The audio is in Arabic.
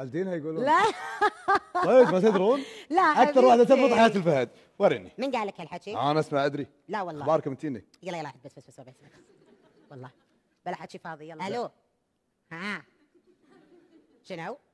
قلدين هيقولون لا طيب ما تدرون لا اكثر واحده تضبط حياه الفهد وريني من قال لك هالحكي؟ انا اسمع ادري لا والله اخباركم متيني يلا يلا بس بس بس بس, بس. والله بلا حكي فاضي يلا الو ها شنو؟